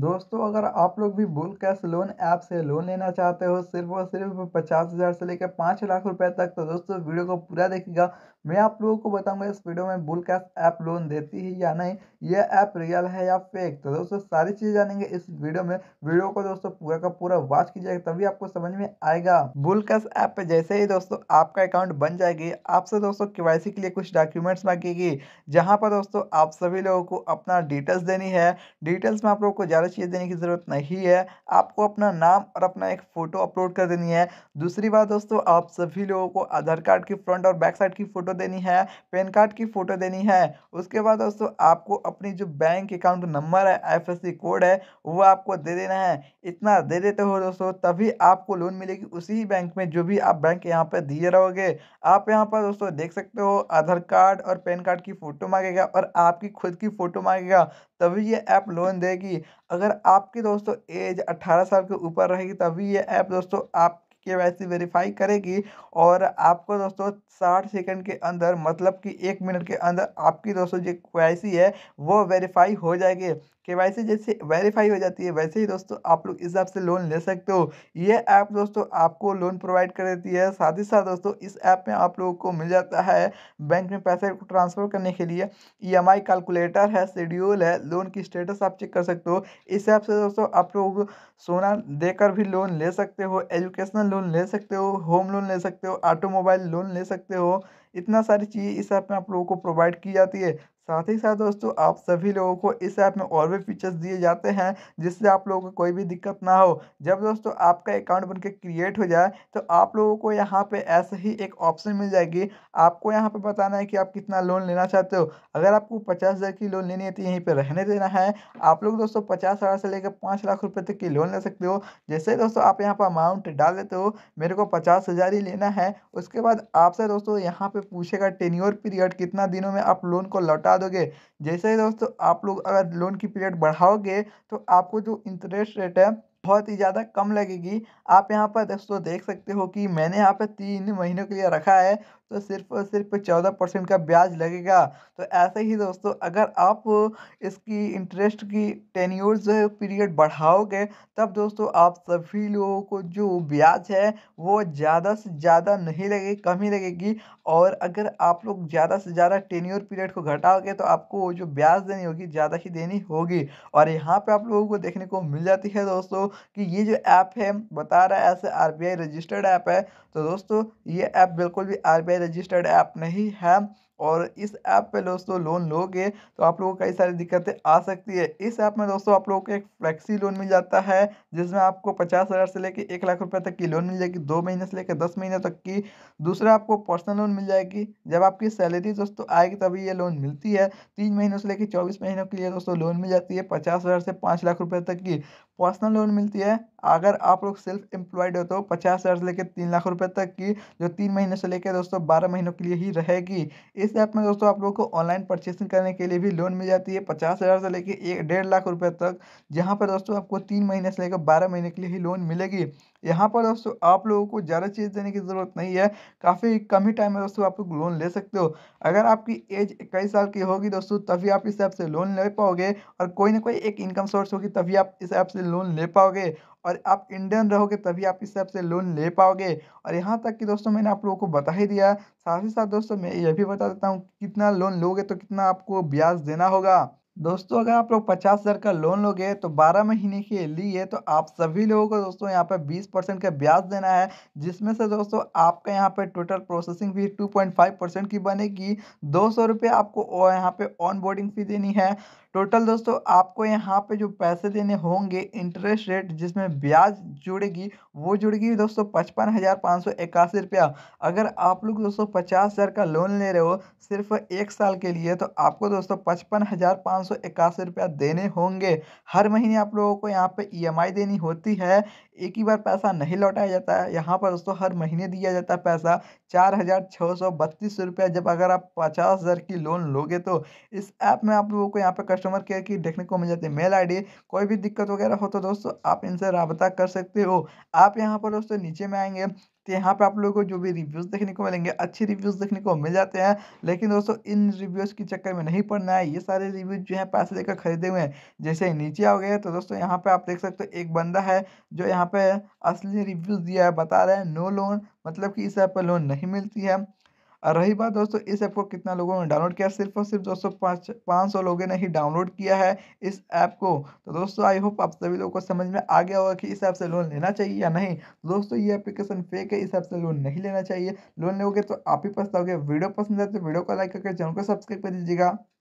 दोस्तों अगर आप लोग भी बुल कैश लोन ऐप से लोन लेना चाहते हो सिर्फ और सिर्फ पचास हज़ार से लेकर पाँच लाख रुपए तक तो दोस्तों वीडियो को पूरा देखिएगा मैं आप लोगों को बताऊंगा इस वीडियो में बुल कैश ऐप लोन देती है या नहीं यह ऐप रियल है या फेक तो दोस्तों सारी चीज़ें जानेंगे इस वीडियो में वीडियो को दोस्तों पूरा का पूरा वॉच कीजिएगा तभी आपको समझ में आएगा बुल कैश ऐप पे जैसे ही दोस्तों आपका अकाउंट बन जाएगी आपसे दोस्तों के के लिए कुछ डॉक्यूमेंट्स मांगेगी जहाँ पर दोस्तों आप सभी लोगों को अपना डिटेल्स देनी है डिटेल्स में आप लोग को ज़्यादा सारी चीज़ देने की ज़रूरत नहीं है आपको अपना नाम और अपना एक फ़ोटो अपलोड कर देनी है दूसरी बात दोस्तों आप सभी लोगों को आधार कार्ड की फ्रंट और बैक साइड की फ़ोटो देनी है पैन कार्ड की फ़ोटो देनी है उसके बाद दोस्तों आपको अपनी जो बैंक अकाउंट नंबर है आई कोड है वो आपको दे देना है इतना दे देते हो दोस्तों तभी आपको लोन मिलेगी उसी ही बैंक में जो भी आप बैंक यहाँ पर दिए रहोगे आप यहाँ पर दोस्तों देख सकते हो आधार कार्ड और पैन कार्ड की फ़ोटो मांगेगा और आपकी खुद की फ़ोटो मांगेगा तभी ये ऐप लोन देगी अगर आपकी दोस्तों एज 18 साल के ऊपर रहेगी तभी ये ऐप दोस्तों आप के वाई सी वेरीफाई करेगी और आपको दोस्तों साठ सेकंड के अंदर मतलब कि एक मिनट के अंदर आपकी दोस्तों जो के है वो वेरीफाई हो जाएगी के जैसे वेरीफाई हो जाती है वैसे ही दोस्तों आप लोग इस ऐप से लोन ले सकते हो ये ऐप दोस्तों आपको लोन प्रोवाइड कर देती है साथ ही साथ दोस्तों इस ऐप में आप लोगों को मिल जाता है बैंक में पैसे ट्रांसफ़र करने के लिए ई कैलकुलेटर है शेड्यूल है लोन की स्टेटस आप चेक कर सकते हो इस ऐप से दोस्तों आप लोग सोना देकर भी लोन ले सकते हो एजुकेशनल लोन ले सकते हो होम लोन ले सकते हो ऑटोमोबाइल लोन ले सकते हो इतना सारी चीज़ इस ऐप में आप लोगों को प्रोवाइड की जाती है साथ ही साथ दोस्तों आप सभी लोगों को इस ऐप में और भी फीचर्स दिए जाते हैं जिससे आप लोगों को कोई भी दिक्कत ना हो जब दोस्तों आपका अकाउंट बनके क्रिएट हो जाए तो आप लोगों को यहाँ पे ऐसे ही एक ऑप्शन मिल जाएगी आपको यहाँ पे बताना है कि आप कितना लोन लेना चाहते हो अगर आपको पचास हज़ार की लोन लेनी है तो यहीं पर रहने देना है आप लोग दोस्तों पचास हज़ार से लेकर पाँच लाख रुपये तक की लोन ले सकते हो जैसे दोस्तों आप यहाँ पर अमाउंट डाल देते हो मेरे को पचास हज़ार ही लेना है उसके बाद आपसे दोस्तों यहाँ पर पूछेगा टेन्योर पीरियड कितना दिनों में आप लोन को लौटा बढ़ा दोगे जैसे ही दोस्तों आप लोग अगर लोन की पीरियड बढ़ाओगे तो आपको जो इंटरेस्ट रेट है बहुत ही ज़्यादा कम लगेगी आप यहाँ पर दोस्तों देख सकते हो कि मैंने यहाँ पर तीन महीनों के लिए रखा है तो सिर्फ और सिर्फ चौदह परसेंट का ब्याज लगेगा तो ऐसे ही दोस्तों अगर आप इसकी इंटरेस्ट की टेन्योर जो है पीरियड बढ़ाओगे तब दोस्तों आप सभी लोगों को जो ब्याज है वो ज़्यादा से ज़्यादा नहीं लगेगी कम ही लगेगी और अगर आप लोग ज़्यादा से ज़्यादा टेन्योर पीरियड को घटाओगे तो आपको जो ब्याज देनी होगी ज़्यादा ही देनी होगी और यहाँ पर आप लोगों को देखने को मिल जाती है दोस्तों कि ये जो ऐप है बता रहा है ऐसे आर रजिस्टर्ड ऐप है तो दोस्तों ये ऐप बिल्कुल भी आर में रजिस्टर्ड ऐप नहीं है और इस ऐप पे दोस्तों लोन लोगे तो आप लोगों को कई सारी दिक्कतें आ सकती है इस ऐप में दोस्तों आप लोगों को एक फ्लैक्सी लोन मिल जाता है जिसमें आपको पचास हज़ार से लेकर एक लाख रुपए तक की लोन मिल जाएगी दो महीने से लेकर दस महीने तक की दूसरा आपको पर्सनल लोन मिल जाएगी जब आपकी सैलरी दोस्तों आएगी तभी ये लोन मिलती है तीन महीनों से लेकर चौबीस महीनों के लिए दोस्तों लोन मिल जाती है पचास हज़ार से पाँच लाख रुपये तक की पर्सनल लोन मिलती है अगर आप लोग सेल्फ एम्प्लॉयड हो तो पचास हज़ार से लेकर तीन लाख रुपये तक की जो तीन महीने से लेकर दोस्तों बारह महीनों के लिए ही रहेगी इस ऐप में दोस्तों आप लोग को ऑनलाइन परचेसिंग करने के लिए भी लोन मिल जाती है पचास हज़ार से लेकर एक डेढ़ लाख रुपए तक जहां पर दोस्तों आपको तीन महीने से लेकर बारह महीने के लिए ही लोन मिलेगी यहाँ पर दोस्तों आप लोगों को ज़्यादा चीज़ देने की ज़रूरत नहीं है काफ़ी कम ही टाइम में दोस्तों आप लोग लोन ले सकते हो अगर आपकी एज इक्कीस साल की होगी दोस्तों तभी आप इस ऐप से लोन ले पाओगे और कोई ना कोई एक इनकम सोर्स होगी तभी आप इस ऐप से लोन ले पाओगे और आप इंडियन रहोगे तभी आप इस ऐप से लोन ले पाओगे और यहाँ तक कि दोस्तों मैंने आप लोगों को बता ही दिया साथ ही साथ दोस्तों मैं ये भी बता देता हूँ कितना लोन लोगे तो कितना आपको ब्याज देना होगा दोस्तों अगर आप लोग पचास हज़ार का लोन लोगे तो बारह महीने के लिए तो आप सभी लोगों को दोस्तों यहाँ पर बीस परसेंट का ब्याज देना है जिसमें से दोस्तों आपका यहाँ पर total processing fee two point five percent की बनेगी दो सौ रुपये आपको यहाँ पे ऑन बोर्डिंग फ़ी देनी है टोटल दोस्तों आपको यहाँ पे जो पैसे देने होंगे इंटरेस्ट रेट जिसमें ब्याज जुड़ेगी वो जुड़ेगी दोस्तों पचपन हज़ार पाँच सौ इक्यासी रुपया अगर आप लोग दोस्तों पचास हज़ार का लोन ले रहे हो सिर्फ एक साल के लिए तो आपको दोस्तों पचपन हज़ार पाँच सौ इक्यासी रुपया देने होंगे हर महीने आप लोगों को यहाँ पे ईएमआई e देनी होती है एक ही बार पैसा नहीं लौटाया जाता है यहाँ पर दोस्तों हर महीने दिया जाता है पैसा चार हज़ार छः सौ बत्तीस रुपया जब अगर आप पचास हज़ार की लोन लोगे तो इस ऐप में आप लोगों को यहाँ पर कस्ट कस्टमर केयर की देखने को मिल जाती है मेल आई कोई भी दिक्कत वगैरह हो तो दोस्तों आप इनसे रबता कर सकते हो आप यहाँ पर दोस्तों नीचे में आएंगे तो यहाँ पे आप लोगों को जो भी रिव्यूज़ देखने को मिलेंगे अच्छे रिव्यूज़ देखने को मिल जाते हैं लेकिन दोस्तों इन रिव्यूज़ के चक्कर में नहीं पड़ना है ये सारे रिव्यूज़ जो है पैसे देकर खरीदे हुए हैं जैसे ही नीचे गए तो दोस्तों यहाँ पे आप देख सकते हो एक बंदा है जो यहाँ पे असली रिव्यूज़ दिया है बता रहे हैं नो लोन मतलब कि इस ऐप पर लोन नहीं मिलती है और रही बात दोस्तों इस ऐप को कितना लोगों ने डाउनलोड किया सिर्फ और सिर्फ दोस्तों पाँच पाँच सौ लोगों ने ही डाउनलोड किया है इस ऐप को तो दोस्तों आई होप आप सभी लोगों को समझ में आ गया होगा कि इस ऐप से लोन लेना चाहिए या नहीं दोस्तों ये एप्लीकेशन फेक है इस ऐप से लोन नहीं लेना चाहिए लोन लोगे तो आप ही पछताओगे वीडियो पसंद आए तो वीडियो को लाइक करके चैनल को सब्सक्राइब कर दीजिएगा